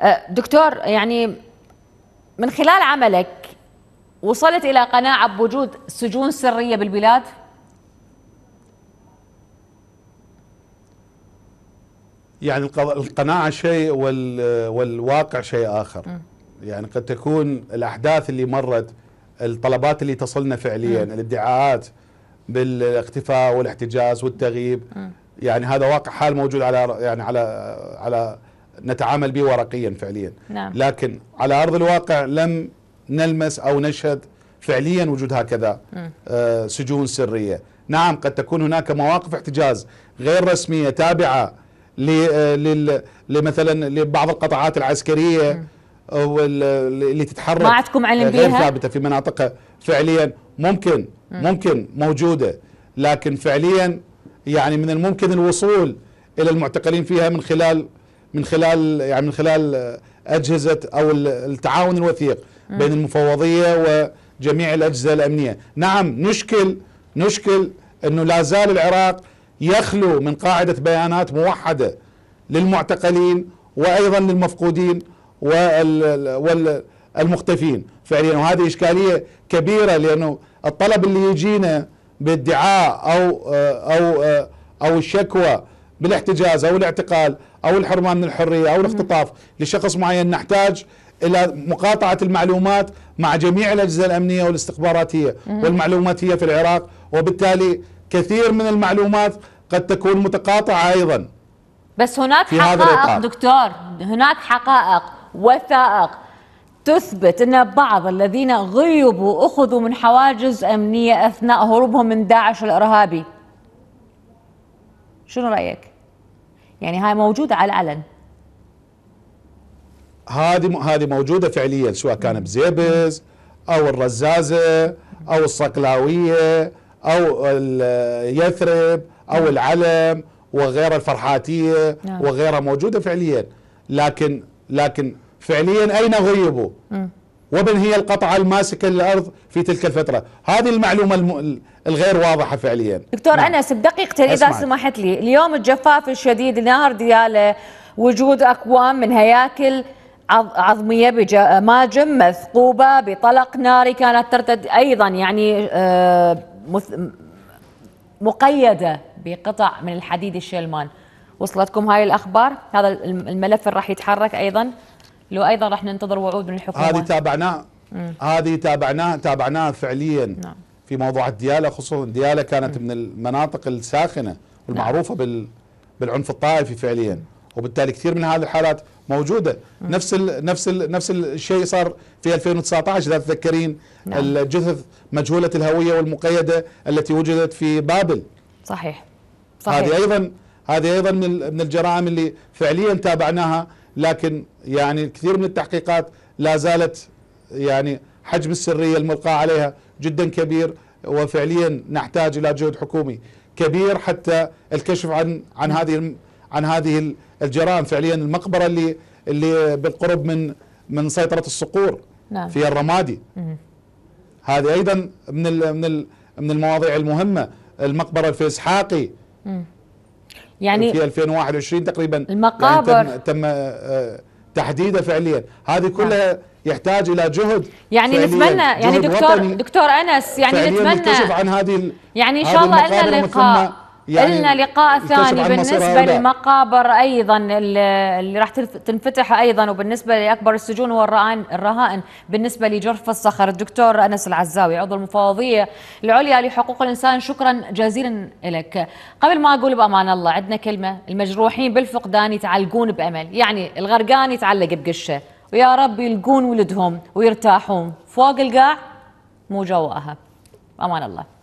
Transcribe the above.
أه، دكتور يعني من خلال عملك وصلت إلى قناعة بوجود سجون سرية بالبلاد؟ يعني القناعة شيء والواقع شيء آخر م. يعني قد تكون الأحداث اللي مرت الطلبات اللي تصلنا فعليا م. الادعاءات بالاختفاء والاحتجاز والتغييب يعني هذا واقع حال موجود على يعني على على نتعامل به ورقيا فعليا نعم. لكن على أرض الواقع لم نلمس أو نشهد فعليا وجود هكذا آه سجون سرية نعم قد تكون هناك مواقف احتجاز غير رسمية تابعة آه، لمثلا لبعض القطاعات العسكرية أو اللي تتحرك ما عندكم علم غير ثابته في مناطقها فعليا ممكن ممكن موجوده لكن فعليا يعني من الممكن الوصول الى المعتقلين فيها من خلال من خلال يعني من خلال اجهزه او التعاون الوثيق بين المفوضيه وجميع الاجهزه الامنيه، نعم نشكل نشكل انه لا زال العراق يخلو من قاعده بيانات موحده للمعتقلين وايضا للمفقودين والمختفين فعليا وهذه اشكاليه كبيره لانه الطلب اللي يجينا بادعاء او او او الشكوى بالاحتجاز او الاعتقال او الحرمان من الحريه او الاختطاف لشخص معين نحتاج الى مقاطعه المعلومات مع جميع الاجهزه الامنيه والاستخباراتيه والمعلوماتيه في العراق وبالتالي كثير من المعلومات قد تكون متقاطعه ايضا بس هناك في حقائق هذا دكتور هناك حقائق وثائق تثبت ان بعض الذين غيبوا اخذوا من حواجز امنيه اثناء هروبهم من داعش الارهابي شنو رايك يعني هاي موجودة على العلن هذه هذه موجودة فعليا سواء كان بزيبز أو الرزازة أو الصقلاوية أو يثرب أو نعم. العلم وغيرها الفرحاتية نعم. وغيرها موجودة فعليا لكن لكن فعليا أين غيبوا؟ ومن هي القطعة الماسكة للأرض في تلك الفترة هذه المعلومة الم... الغير واضحة فعليا دكتور نعم. أنس بدقيقتين إذا سمحت لي اليوم الجفاف الشديد نهر ديالة وجود أكوام من هياكل عظمية بماجم مثقوبة بطلق ناري كانت ترتد أيضا يعني آه، مقيدة بقطع من الحديد الشلمان وصلتكم هاي الأخبار هذا الملف راح يتحرك أيضا لو ايضا راح ننتظر وعود من الحكومه هذه تابعناه هذه تابعناه تابعناه فعليا نعم. في موضوع الدياله خصوصا دياله كانت مم. من المناطق الساخنه والمعروفه نعم. بال بالعنف الطائفي فعليا وبالتالي كثير من هذه الحالات موجوده مم. نفس الـ نفس الـ نفس الشيء صار في 2019 اذا تتذكرين نعم. الجثث مجهوله الهويه والمقيده التي وجدت في بابل صحيح صحيح هذه ايضا هذه ايضا من من الجرائم اللي فعليا تابعناها لكن يعني الكثير من التحقيقات لا زالت يعني حجم السرية الملقى عليها جدا كبير وفعليا نحتاج إلى جهد حكومي كبير حتى الكشف عن عن هذه عن هذه الجرائم فعليا المقبرة اللي اللي بالقرب من من سيطرة الصقور نعم. في الرمادي هذه أيضا من من من المواضيع المهمة المقبرة في إسحاقي يعني في 2021 تقريبا يعني المقابر يعني تم, تم آه، تحديده فعليا هذه كلها نعم. يحتاج الى جهد يعني نتمنى يعني دكتور دكتور انس يعني نتمنى عن هذه يعني ان شاء الله لنا لقاء يعني لنا لقاء ثاني بالنسبة للمقابر أيضا اللي راح تنفتح أيضا وبالنسبة لأكبر السجون والرهائن بالنسبة لجرف الصخر الدكتور أنس العزاوي عضو المفوضية العليا لحقوق الإنسان شكرا جزيلا لك قبل ما أقول بأمان الله عندنا كلمة المجروحين بالفقدان يتعلقون بأمل يعني الغرقان يتعلق بقشة ويا رب يلقون ولدهم ويرتاحون فوق القاع مو جواها أمان الله